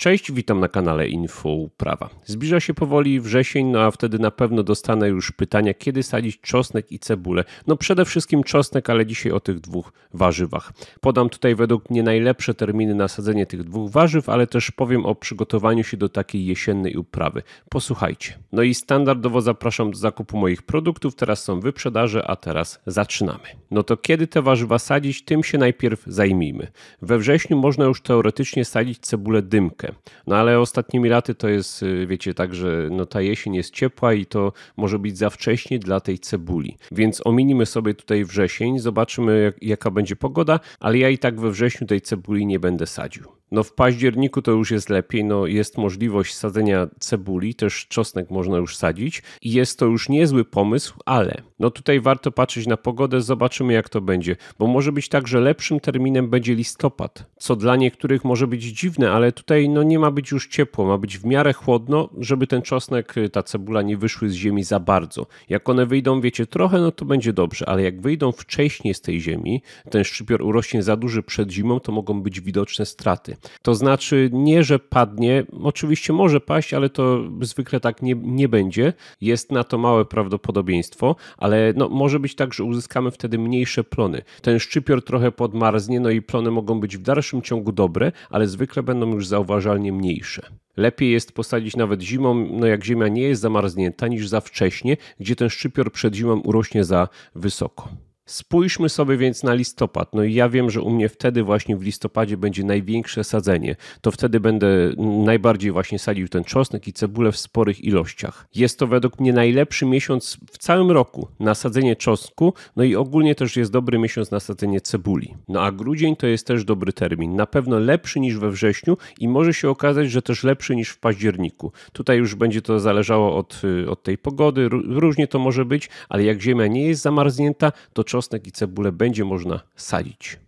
Cześć, witam na kanale Info Prawa. Zbliża się powoli wrzesień, no a wtedy na pewno dostanę już pytania, kiedy sadzić czosnek i cebulę. No przede wszystkim czosnek, ale dzisiaj o tych dwóch warzywach. Podam tutaj według mnie najlepsze terminy na sadzenie tych dwóch warzyw, ale też powiem o przygotowaniu się do takiej jesiennej uprawy. Posłuchajcie. No i standardowo zapraszam do zakupu moich produktów, teraz są wyprzedaże, a teraz zaczynamy. No to kiedy te warzywa sadzić, tym się najpierw zajmijmy. We wrześniu można już teoretycznie sadzić cebulę dymkę. No ale ostatnimi laty to jest, y, wiecie, tak, że no ta jesień jest ciepła i to może być za wcześnie dla tej cebuli. Więc ominimy sobie tutaj wrzesień, zobaczymy jak, jaka będzie pogoda, ale ja i tak we wrześniu tej cebuli nie będę sadził. No w październiku to już jest lepiej, no jest możliwość sadzenia cebuli, też czosnek można już sadzić i jest to już niezły pomysł, ale no tutaj warto patrzeć na pogodę, zobaczymy jak to będzie, bo może być tak, że lepszym terminem będzie listopad, co dla niektórych może być dziwne, ale tutaj no nie ma być już ciepło, ma być w miarę chłodno, żeby ten czosnek, y, ta cebula nie wyszły z ziemi za bardzo. Jak one wyjdą, wiecie, trochę, no to będzie dobrze, ale jak wyjdą wcześniej z tej ziemi, ten szczypior urośnie za duży przed zimą, to mogą być widoczne straty. To znaczy nie, że padnie, oczywiście może paść, ale to zwykle tak nie, nie będzie. Jest na to małe prawdopodobieństwo, ale no, może być tak, że uzyskamy wtedy mniejsze plony. Ten szczypior trochę podmarznie, no i plony mogą być w dalszym ciągu dobre, ale zwykle będą już zauważalnie mniejsze. Lepiej jest posadzić nawet zimą, no jak ziemia nie jest zamarznięta, niż za wcześnie, gdzie ten szczypior przed zimą urośnie za wysoko. Spójrzmy sobie więc na listopad. No i ja wiem, że u mnie wtedy właśnie w listopadzie będzie największe sadzenie. To wtedy będę najbardziej właśnie sadził ten czosnek i cebulę w sporych ilościach. Jest to według mnie najlepszy miesiąc w całym roku na sadzenie czosnku, no i ogólnie też jest dobry miesiąc na sadzenie cebuli. No a grudzień to jest też dobry termin. Na pewno lepszy niż we wrześniu i może się okazać, że też lepszy niż w październiku. Tutaj już będzie to zależało od, y, od tej pogody, różnie to może być, ale jak ziemia nie jest zamarznięta, to czosnek czosnek i cebulę będzie można sadzić.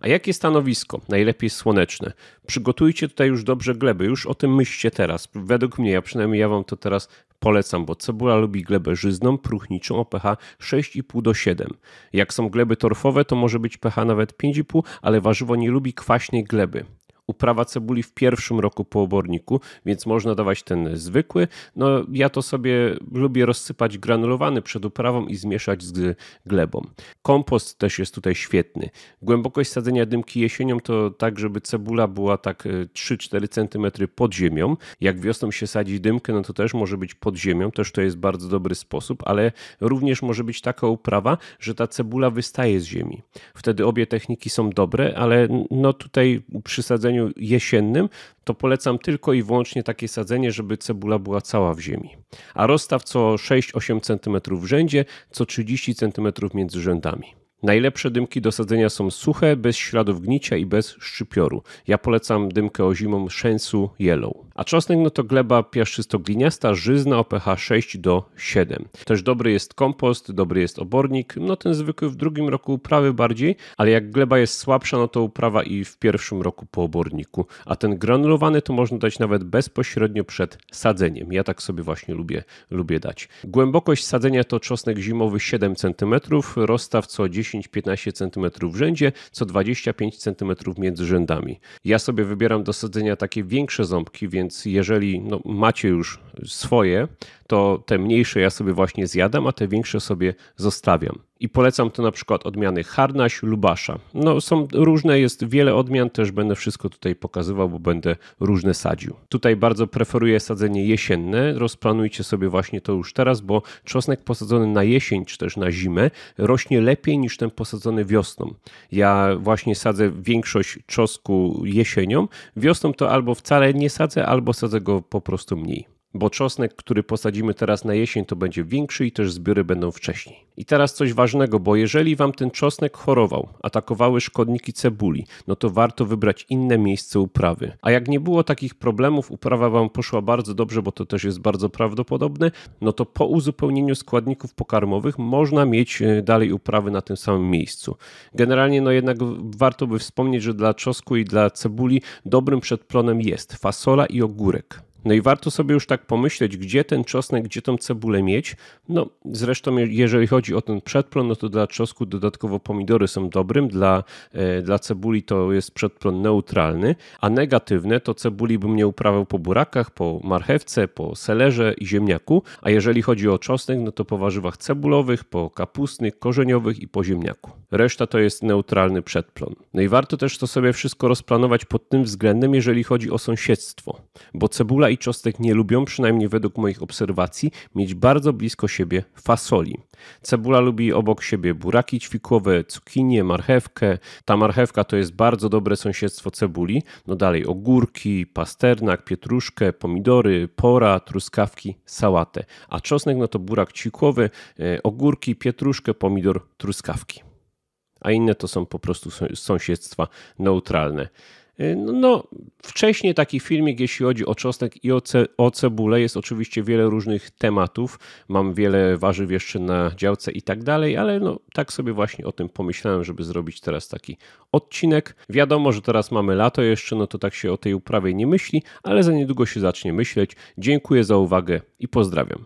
A jakie stanowisko? Najlepiej słoneczne. Przygotujcie tutaj już dobrze gleby, już o tym myślcie teraz. Według mnie, ja przynajmniej ja wam to teraz polecam, bo cebula lubi glebę żyzną, próchniczą o pH 6,5 do 7. Jak są gleby torfowe, to może być pH nawet 5,5, ale warzywo nie lubi kwaśnej gleby uprawa cebuli w pierwszym roku po oborniku, więc można dawać ten zwykły. No ja to sobie lubię rozsypać granulowany przed uprawą i zmieszać z glebą. Kompost też jest tutaj świetny. Głębokość sadzenia dymki jesienią to tak, żeby cebula była tak 3-4 e, cm pod ziemią. Jak wiosną się sadzi dymkę, no to też może być pod ziemią, też to jest bardzo dobry sposób, ale również może być taka uprawa, że ta cebula wystaje z ziemi. Wtedy obie techniki są dobre, ale no tutaj przy sadzeniu sadzeniu jesiennym, to polecam tylko i wyłącznie takie sadzenie, żeby cebula była cała w ziemi. A rozstaw co 6-8 cm w rzędzie, co 30 cm między rzędami. Najlepsze dymki do sadzenia są suche, bez śladów gnicia i bez szczypioru. Ja polecam dymkę o zimą Shensu Yellow. A czosnek no to gleba piaszczysto-gliniasta, żyzna o pH 6 do 7. Też dobry jest kompost, dobry jest obornik, no ten zwykły w drugim roku uprawy bardziej, ale jak gleba jest słabsza, no to uprawa i w pierwszym roku po oborniku. A ten granulowany to można dać nawet bezpośrednio przed sadzeniem. Ja tak sobie właśnie lubię, lubię dać. Głębokość sadzenia to czosnek zimowy 7 cm, rozstaw co 10-15 cm w rzędzie, co 25 cm między rzędami. Ja sobie wybieram do sadzenia takie większe ząbki, więc więc jeżeli no, macie już swoje, to te mniejsze ja sobie właśnie zjadam, a te większe sobie zostawiam. I polecam to na przykład odmiany Harnaś, Lubasza. No są różne, jest wiele odmian, też będę wszystko tutaj pokazywał, bo będę różne sadził. Tutaj bardzo preferuję sadzenie jesienne, rozplanujcie sobie właśnie to już teraz, bo czosnek posadzony na jesień czy też na zimę rośnie lepiej niż ten posadzony wiosną. Ja właśnie sadzę większość czosku jesienią, wiosną to albo wcale nie sadzę, albo sadzę go po prostu mniej bo czosnek, który posadzimy teraz na jesień, to będzie większy i też zbiory będą wcześniej. I teraz coś ważnego, bo jeżeli wam ten czosnek chorował, atakowały szkodniki cebuli, no to warto wybrać inne miejsce uprawy. A jak nie było takich problemów, uprawa wam poszła bardzo dobrze, bo to też jest bardzo prawdopodobne, no to po uzupełnieniu składników pokarmowych można mieć e, dalej uprawy na tym samym miejscu. Generalnie no jednak warto by wspomnieć, że dla czosku i dla cebuli dobrym przedplonem jest fasola i ogórek. No i warto sobie już tak pomyśleć, gdzie ten czosnek, gdzie tą cebulę mieć. No zresztą jeżeli chodzi o ten przedplon, no to dla czosku dodatkowo pomidory są dobrym, dla, e, dla cebuli to jest przedplon neutralny, a negatywne to cebuli bym nie uprawiał po burakach, po marchewce, po selerze i ziemniaku, a jeżeli chodzi o czosnek, no to po warzywach cebulowych, po kapustnych, korzeniowych i po ziemniaku. Reszta to jest neutralny przedplon. No i warto też to sobie wszystko rozplanować pod tym względem, jeżeli chodzi o sąsiedztwo, bo cebula i nie lubią, przynajmniej według moich obserwacji, mieć bardzo blisko siebie fasoli. Cebula lubi obok siebie buraki ćwikłowe, cukinie, marchewkę. Ta marchewka to jest bardzo dobre sąsiedztwo cebuli. No dalej ogórki, pasternak, pietruszkę, pomidory, pora, truskawki, sałatę. A czosnek no to burak ćwikłowy, e, ogórki, pietruszkę, pomidor, truskawki. A inne to są po prostu sąsiedztwa neutralne. Y, no, no, wcześniej taki filmik, jeśli chodzi o czosnek i o, ce, o cebulę, jest oczywiście wiele różnych tematów. Mam wiele warzyw jeszcze na działce i tak dalej, ale no, tak sobie właśnie o tym pomyślałem, żeby zrobić teraz taki odcinek. Wiadomo, że teraz mamy lato jeszcze, no to tak się o tej uprawie nie myśli, ale za niedługo się zacznie myśleć. Dziękuję za uwagę i pozdrawiam.